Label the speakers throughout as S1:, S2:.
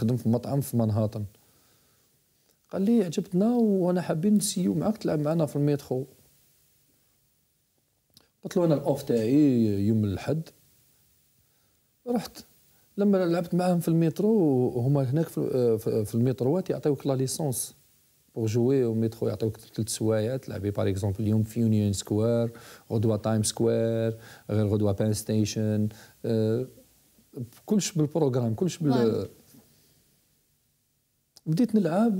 S1: تخدم في مطعم في مانهاتن قال لي عجبتنا وانا حابين نسيو معاك تلعب معنا في الميترو قلت له انا الاوف تاعي يوم الاحد رحت لما لعبت معاهم في الميترو هما هناك في المتروات يعطيوك لا ليسونس بور جوي ميترو يعطيوك ثلاث سوايع تلعبي باغ اكزومبل اليوم في يونيون سكوير غدوه تايم سكوير غير غدوه بان ستيشن كلش بالبروغرام كلش بال بديت نلعب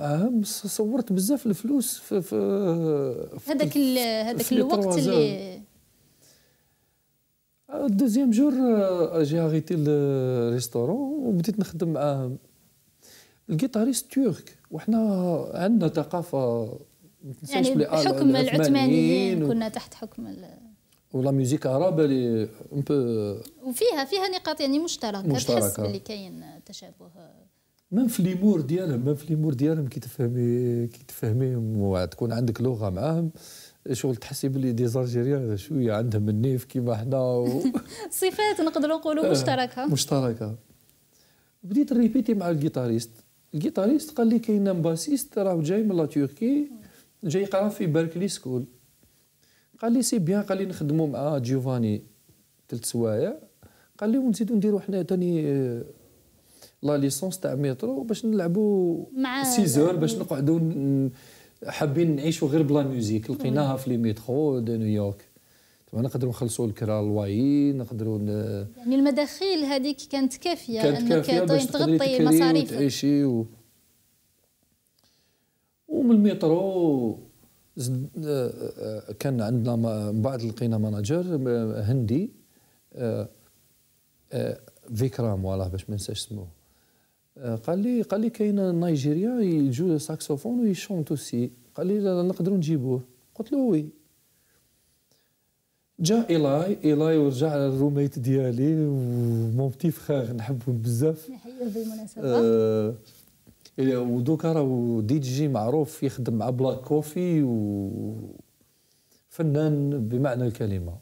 S1: عام آه، صورت بزاف الفلوس في, في هذاك هذاك الوقت اللي آه، الدوزيام جور آه، جي اغيتي الريستورون وبديت نخدم معاهم الجيتاريست تورك وحنا عندنا ثقافه يعني حكم العثمانيين و... كنا تحت حكم ال... ولا ميوزيك عربه اللي وفيها فيها نقاط يعني مشتركه, مشتركة. تحس اللي كاين تشابه مام في ليمور ديالهم مام في ليمور ديالهم كي تفهمي كي تفهميهم وتكون عندك لغه معاهم شغل تحسي باللي ديزالجيريان شويه عندهم النيف كيما حنا و... صفات نقدروا نقولوا مشتركه مشتركه بديت ريبيتي مع الجيتاريست الجيتاريست قال لي كاين باسيست راه جاي من لا تركي جاي يقرا في بيركلي سكول قال لي سي بيان قال لي نخدموا مع جيوفاني ثلاث سوايع قال لي ونزيدوا نديرو حنا تاني لا ليسونس تاع ميترو باش نلعبوا سيزور باش نقعدوا حابين نعيشوا غير بلا ميوزيك لقيناها في لي ميترو دو نيويورك نقدروا نخلصوا الكرا الواي نقدروا ن... يعني المداخيل هذيك كانت كافيه كانت كافيه باش تغطي مصاريفك وتعيشي و... ومن الميترو آه، كان عندنا من بعد لقينا ماناجر آه، هندي آه، فيكرام ولا باش ما ننساش اسمه قال لي قال لي كاين نيجيريا يجو ساكسوفون ويشونت اوسي قال لي نقدروا نجيبوه قلت له وي جا ايلاي ايلاي ورجع الروميت ديالي ومون بتي فخاغ نحبو بزاف نحيوه بالمناسبه آه ودوكا راهو دي جي معروف يخدم مع بلاك كوفي و فنان بمعنى الكلمه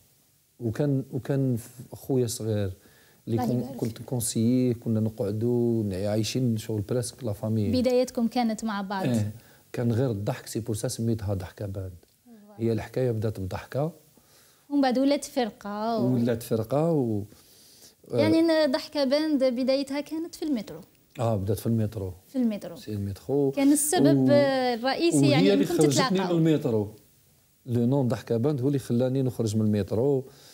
S1: وكان وكان خويا صغير
S2: اللي كنت
S1: كونسييه كنا نقعدوا عايشين شغل براسك لا فامي بدايتكم كانت مع بعض اه كان غير الضحك سي بور سا سميتها ضحكه بعد هي الحكايه بدات بضحكه ومن بعد ولات فرقه و... ولات فرقه و... يعني ضحكه باند بدايتها كانت في المترو اه بدات في المترو في المترو سي المترو كان السبب و... الرئيسي يعني اللي خرجتني من المترو لو نون ضحكه باند هو اللي خلاني نخرج من المترو